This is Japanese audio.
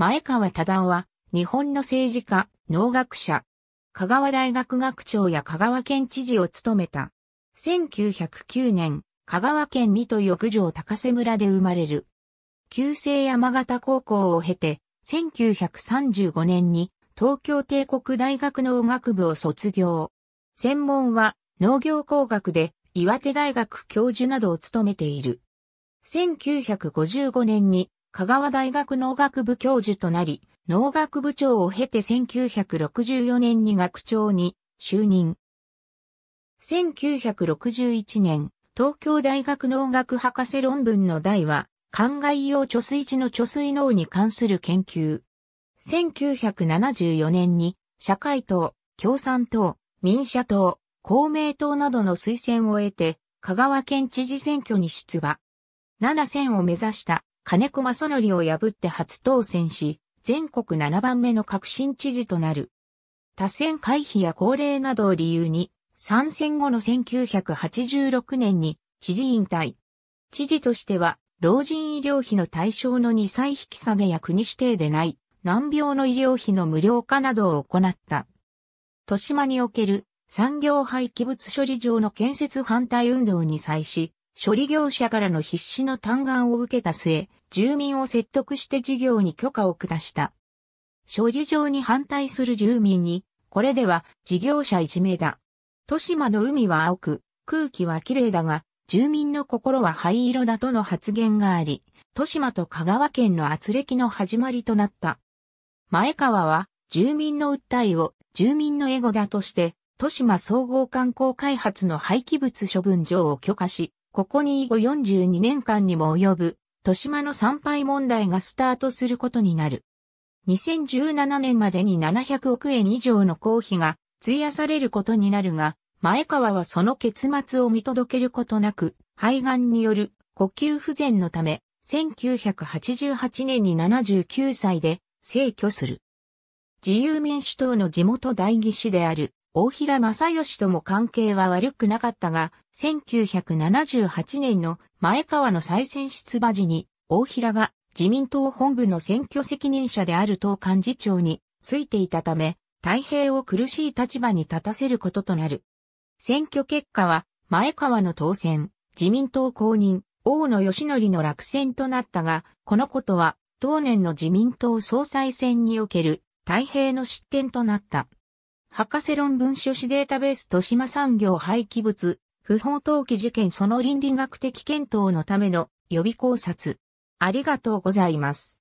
前川忠夫は、日本の政治家、農学者、香川大学学長や香川県知事を務めた。1909年、香川県水戸浴場高瀬村で生まれる。旧制山形高校を経て、1935年に東京帝国大学農学部を卒業。専門は農業工学で岩手大学教授などを務めている。1955年に香川大学農学部教授となり、農学部長を経て1964年に学長に就任。1961年、東京大学農学博士論文の題は、灌漑用貯水池の貯水農に関する研究。1974年に、社会党、共産党、民社党、公明党などの推薦を得て、香川県知事選挙に出馬。7選を目指した金子正則を破って初当選し、全国7番目の革新知事となる。多選回避や高齢などを理由に、参戦後の1986年に知事引退。知事としては、老人医療費の対象の2歳引き下げや国指定でない、難病の医療費の無料化などを行った。豊島における産業廃棄物処理場の建設反対運動に際し、処理業者からの必死の嘆願を受けた末、住民を説得して事業に許可を下した。処理場に反対する住民に、これでは事業者いじめだ。豊島の海は青く、空気は綺麗だが、住民の心は灰色だとの発言があり、豊島と香川県の圧力の始まりとなった。前川は、住民の訴えを住民のエゴだとして、豊島総合観光開発の廃棄物処分場を許可し、ここに以後42年間にも及ぶ豊島の参拝問題がスタートすることになる。2017年までに700億円以上の公費が費やされることになるが、前川はその結末を見届けることなく、肺がんによる呼吸不全のため、1988年に79歳で逝去する。自由民主党の地元代議士である大平正義とも関係は悪くなかったが、1978年の前川の再選出馬時に、大平が自民党本部の選挙責任者である党幹事長についていたため、太平を苦しい立場に立たせることとなる。選挙結果は、前川の当選、自民党公認、大野義則の落選となったが、このことは、当年の自民党総裁選における、太平の失点となった。博士論文書誌データベース豊島産業廃棄物、不法投棄事件その倫理学的検討のための予備考察。ありがとうございます。